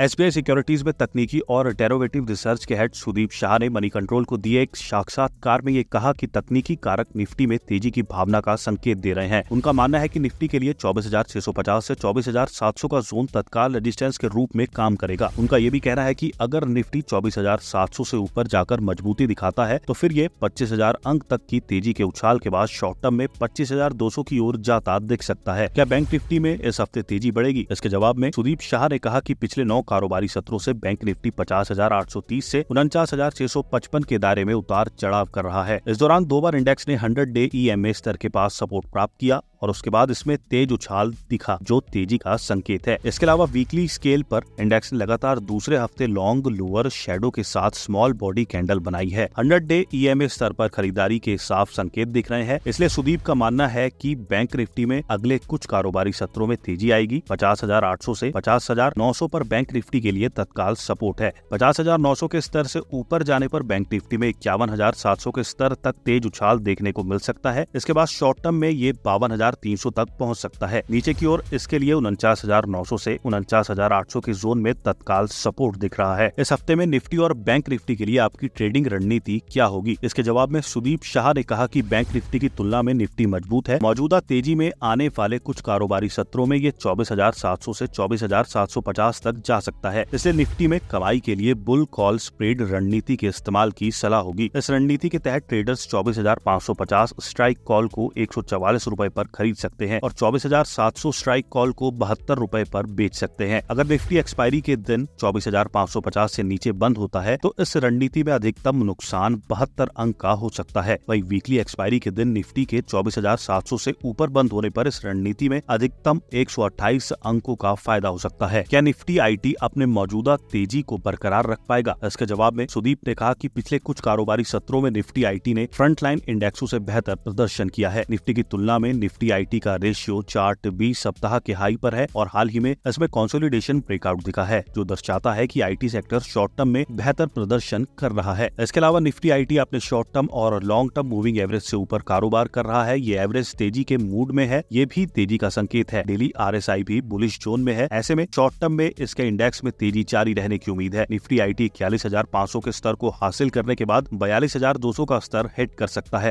SBI securities में तकनीकी और डेरोवेटिव रिसर्च के हेड सुदीप शाह ने मनी कंट्रोल को दिए एक साक्षात्कार में ये कहा कि तकनीकी कारक निफ्टी में तेजी की भावना का संकेत दे रहे हैं उनका मानना है कि निफ्टी के लिए 24,650 से 24,700 का जोन तत्काल रेजिस्टेंस के रूप में काम करेगा उनका ये भी कहना है की अगर निफ्टी चौबीस से ऊपर जाकर मजबूती दिखाता है तो फिर ये पच्चीस अंक तक की तेजी के उछाल के बाद शॉर्ट टर्म में पच्चीस की ओर जाता दिख सकता है क्या बैंक निफ्टी में इस हफ्ते तेजी बढ़ेगी इसके जवाब में सुदीप शाह ने कहा की पिछले नौ कारोबारी सत्रों से बैंक निफ्टी पचास हजार आठ सौ तीस ऐसी उनचास हजार छह सौ पचपन के दायरे में उतार चढ़ाव कर रहा है इस दौरान दो बार इंडेक्स ने hundred day E M A स्तर के पास सपोर्ट प्राप्त किया और उसके बाद इसमें तेज उछाल दिखा जो तेजी का संकेत है इसके अलावा वीकली स्केल पर इंडेक्स ने लगातार दूसरे हफ्ते लॉन्ग लोअर शेडो के साथ स्मॉल बॉडी कैंडल बनाई है हंड्रेड डे ई स्तर पर खरीदारी के साफ संकेत दिख रहे हैं इसलिए सुदीप का मानना है कि बैंक निफ्टी में अगले कुछ कारोबारी सत्रों में तेजी आएगी पचास हजार आठ सौ ऐसी पचास हजार नौ सौ आरोप बैंक निफ्टी के लिए तत्काल सपोर्ट है पचास हजार नौ सौ के स्तर से ऊपर जाने पर बैंक निफ्टी में इक्यावन हजार सात सौ के स्तर तक तेज उछाल देखने को मिल सकता है इसके बाद शॉर्ट टर्म में ये बावन हजार तक पहुंच सकता है नीचे की ओर इसके लिए उनचास हजार नौ सौ ऐसी उनचास हजार आठ सौ के जोन में तत्काल सपोर्ट दिख रहा है इस हफ्ते में निफ्टी और बैंक निफ्टी के लिए आपकी ट्रेडिंग रणनीति क्या होगी इसके जवाब में सुदीप शाह ने कहा की बैंक निफ्टी की तुलना में निफ्टी मजबूत है मौजूदा तेजी में आने वाले कुछ कारोबारी सत्रों में ये चौबीस हजार सात सौ ऐसी चौबीस हजार सात सौ पचास तक जा सकता है इसलिए निफ्टी में कमाई के लिए बुल कॉल स्प्रेड रणनीति के इस्तेमाल की सलाह होगी इस रणनीति के तहत ट्रेडर्स चौबीस हजार पाँच सौ पचास स्ट्राइक कॉल को एक सौ चौवालीस रूपए आरोप खरीद सकते हैं और चौबीस हजार सात सौ स्ट्राइक कॉल को बहत्तर रूपए आरोप बेच सकते हैं अगर निफ्टी एक्सपायरी के दिन चौबीस हजार पाँच सौ पचास से नीचे बंद होता है तो इस रणनीति में अधिकतम नुकसान बहत्तर अंक का हो सकता है वही वीकली एक्सपायरी के दिन निफ्टी के चौबीस हजार सात सौ ऐसी ऊपर बंद होने आरोप इस रणनीति में अधिकतम एक सौ अट्ठाईस अंकों का फायदा हो सकता है क्या निफ्टी आईटी अपने मौजूदा तेजी को बरकरार रख पाएगा इसके जवाब में सुदीप ने कहा कि पिछले कुछ कारोबारी सत्रों में निफ्टी आईटी ने फ्रंटलाइन इंडेक्सों से बेहतर प्रदर्शन किया है निफ्टी की तुलना में निफ्टी पीआईटी का रेशियो चार्ट बीस सप्ताह के हाई पर है और हाल ही में इसमें कॉन्सोलिडेशन ब्रेकआउट दिखा है जो दर्शाता है कि आईटी सेक्टर शॉर्ट टर्म में बेहतर प्रदर्शन कर रहा है इसके अलावा निफ्टी आईटी अपने शॉर्ट टर्म और लॉन्ग टर्म मूविंग एवरेज से ऊपर कारोबार कर रहा है ये एवरेज तेजी के मूड में है ये भी तेजी का संकेत है डेली आर भी बुलिश जोन में है ऐसे में शॉर्ट टर्म में इसके इंडेक्स में तेजी जारी रहने की उम्मीद है निफ्टी आई टी इक्यालीस के स्तर को हासिल करने के बाद बयालीस का स्तर हिट कर सकता है